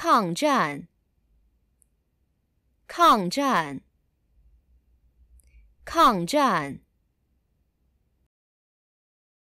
抗战，抗战，抗战。